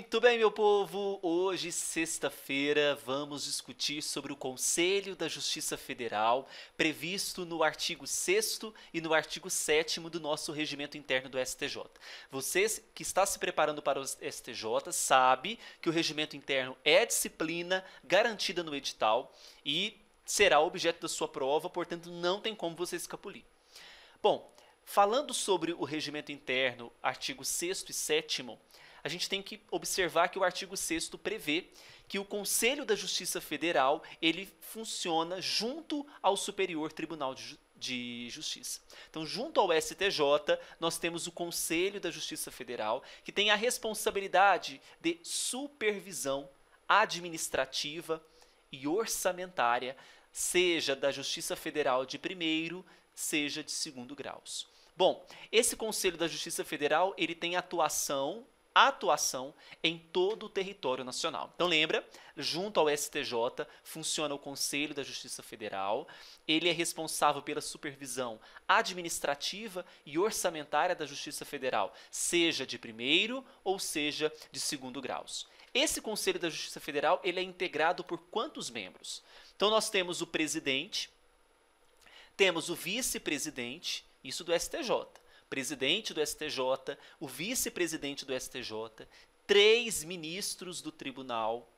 Muito bem, meu povo! Hoje, sexta-feira, vamos discutir sobre o Conselho da Justiça Federal, previsto no artigo 6 e no artigo 7 do nosso regimento interno do STJ. Vocês que está se preparando para o STJ sabe que o regimento interno é disciplina garantida no edital e será objeto da sua prova, portanto, não tem como você escapulir. Bom, falando sobre o regimento interno, artigo 6 e 7 a gente tem que observar que o artigo 6 prevê que o Conselho da Justiça Federal ele funciona junto ao Superior Tribunal de Justiça de Justiça. Então, junto ao STJ, nós temos o Conselho da Justiça Federal, que tem a responsabilidade de supervisão administrativa e orçamentária, seja da Justiça Federal de primeiro, seja de segundo graus. Bom, esse Conselho da Justiça Federal, ele tem atuação atuação em todo o território nacional. Então lembra, junto ao STJ funciona o Conselho da Justiça Federal. Ele é responsável pela supervisão administrativa e orçamentária da Justiça Federal, seja de primeiro ou seja de segundo graus. Esse Conselho da Justiça Federal, ele é integrado por quantos membros? Então nós temos o presidente, temos o vice-presidente, isso do STJ presidente do STJ, o vice-presidente do STJ, três ministros do tribunal,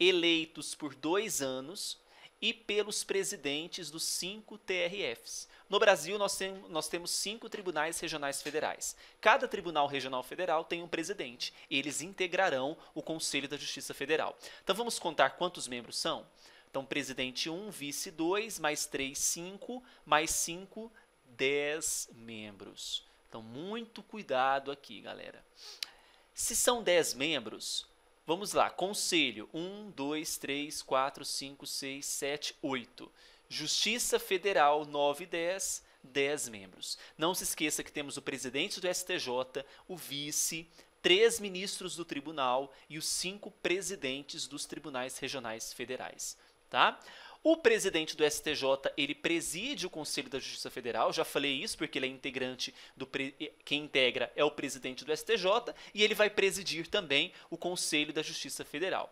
eleitos por dois anos e pelos presidentes dos cinco TRFs. No Brasil, nós, tem, nós, temos cinco tribunais regionais federais. Cada tribunal regional federal tem um presidente. Eles integrarão o Conselho da Justiça Federal. Então, vamos contar quantos membros são? Então, presidente 1, um, vice 2, mais 3, 5, mais 5, 10 membros. Então, muito cuidado aqui, galera. Se são 10 membros, vamos lá. Conselho: 1, 2, 3, 4, 5, 6, 7, 8. Justiça Federal: 9 e 10. 10 membros. Não se esqueça que temos o presidente do STJ, o vice, três ministros do tribunal e os cinco presidentes dos tribunais regionais federais, tá? O presidente do STJ, ele preside o Conselho da Justiça Federal, já falei isso porque ele é integrante do quem integra é o presidente do STJ e ele vai presidir também o Conselho da Justiça Federal.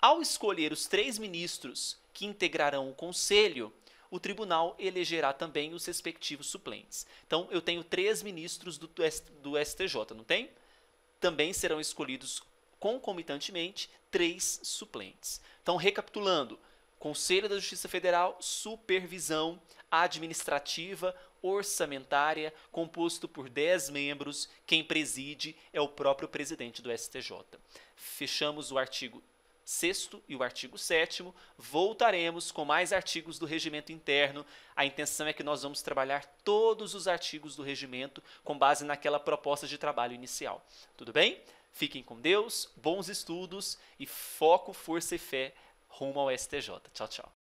Ao escolher os três ministros que integrarão o conselho, o tribunal elegerá também os respectivos suplentes. Então, eu tenho três ministros do, do STJ, não tem? Também serão escolhidos concomitantemente três suplentes. Então, recapitulando, Conselho da Justiça Federal, supervisão administrativa orçamentária, composto por 10 membros. Quem preside é o próprio presidente do STJ. Fechamos o artigo 6 e o artigo 7. Voltaremos com mais artigos do regimento interno. A intenção é que nós vamos trabalhar todos os artigos do regimento com base naquela proposta de trabalho inicial. Tudo bem? Fiquem com Deus, bons estudos e foco, força e fé rumo ao STJ. Tchau, tchau.